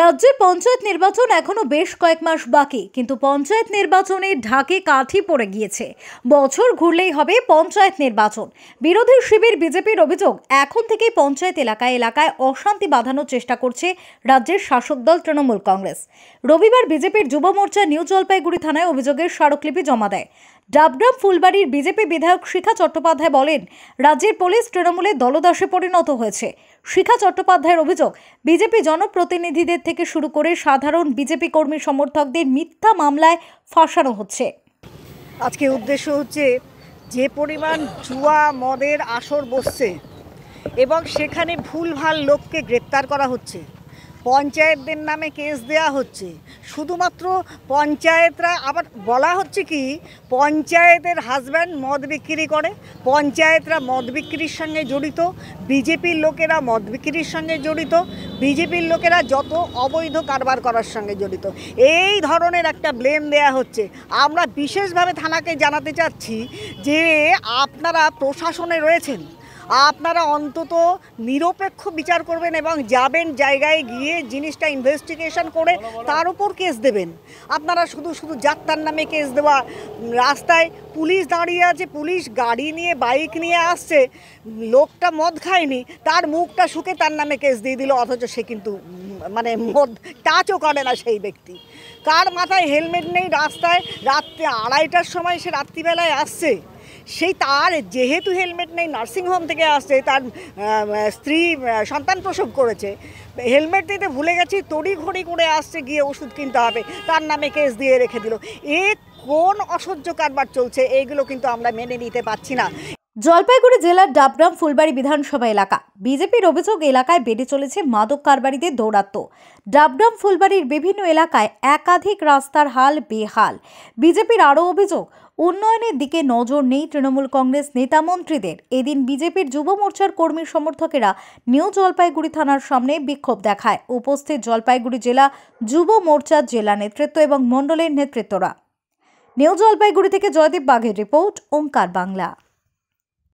রাজ্যে পঞ্চায়েত নির্বাচন এখনও বেশ কয়েক মাস বাকি কিন্তু পঞ্চায়েত নির্বাচনে ঢাকে কাঠি পড়ে গিয়েছে বছর ঘুরলেই হবে পঞ্চায়েত নির্বাচন বিরোধী শিবির বিজেপির অভিযোগ এখন থেকেই পঞ্চায়েত এলাকায় এলাকায় অশান্তি বাঁধানোর চেষ্টা করছে রাজ্যের শাসক দল তৃণমূল কংগ্রেস রবিবার বিজেপির যুব মোর্চা নিউ জলপাইগুড়ি থানায় অভিযোগের স্মারকলিপি জমা দেয় ডাবগ্রাম ফুলবাড়ির বিজেপি বিধায়ক শিখা চট্টোপাধ্যায় বলেন রাজ্যের পুলিশ তৃণমূলের দলদাসে পরিণত হয়েছে শিখা চট্টোপাধ্যায়ের অভিযোগ বিজেপি জনপ্রতিনিধিদের থেকে শুরু করে সাধারণ বিজেপি কর্মী সমর্থকদের মিথ্যা মামলায় ফাঁসানো হচ্ছে আজকে উদ্দেশ্য হচ্ছে যে পরিমাণ জুয়া মদের আসর বসছে এবং সেখানে ভুলভাল লোককে গ্রেপ্তার করা হচ্ছে পঞ্চায়েতদের নামে কেস দেয়া হচ্ছে শুধুমাত্র পঞ্চায়েতরা আবার বলা হচ্ছে কি পঞ্চায়েতের হাজব্যান্ড মদ বিক্রি করে পঞ্চায়েতরা মদ বিক্রির সঙ্গে জড়িত বিজেপির লোকেরা মদ বিক্রির সঙ্গে জড়িত বিজেপির লোকেরা যত অবৈধ কারবার করার সঙ্গে জড়িত এই ধরনের একটা ব্লেম দেয়া হচ্ছে আমরা বিশেষভাবে থানাকে জানাতে চাচ্ছি যে আপনারা প্রশাসনে রয়েছেন আপনারা অন্তত নিরপেক্ষ বিচার করবেন এবং যাবেন জায়গায় গিয়ে জিনিসটা ইনভেস্টিগেশন করে তার উপর কেস দেবেন আপনারা শুধু শুধু যাত্রার নামে কেস দেওয়া রাস্তায় পুলিশ দাঁড়িয়ে আছে পুলিশ গাড়ি নিয়ে বাইক নিয়ে আসছে লোকটা মদ খায়নি তার মুখটা শুকে তার নামে কেস দিয়ে দিল অথচ সে কিন্তু মানে মদ টাচও করে না সেই ব্যক্তি কার মাথায় হেলমেট নেই রাস্তায় রাত্রে আড়াইটার সময় সে রাত্রিবেলায় আসছে সেই তার যেহেতু হেলমেট নেই নার্সিংহোম থেকে আসছে তার স্ত্রী সন্তান প্রসব করেছে হেলমেট দিতে ভুলে গেছি তড়ি ঘড়ি করে আসছে গিয়ে ওষুধ কিনতে হবে তার নামে কেস দিয়ে রেখে দিল এ কোন অসহ্য কারবার চলছে এইগুলো কিন্তু আমরা মেনে নিতে পারছি না জলপাইগুড়ি জেলার ডাবগ্রাম ফুলবাড়ি বিধানসভা এলাকা বিজেপির অভিযোগ এলাকায় বেড়ে চলেছে মাদক কারবারিদের দৌরাত্ম ডাবগ্রাম ফুলবাড়ির বিভিন্ন এলাকায় একাধিক রাস্তার হাল বেহাল বিজেপির আরও অভিযোগ উন্নয়নের দিকে নজর নেই তৃণমূল কংগ্রেস নেতামন্ত্রীদের এদিন বিজেপির যুব মোর্চার কর্মী সমর্থকেরা নিউ জলপাইগুড়ি থানার সামনে বিক্ষোভ দেখায় উপস্থিত জলপাইগুড়ি জেলা যুব মোর্চার জেলা নেতৃত্ব এবং মণ্ডলের নেতৃত্বরা নিউ জলপাইগুড়ি থেকে জয়দীপ বাঘের রিপোর্ট ওঙ্কার বাংলা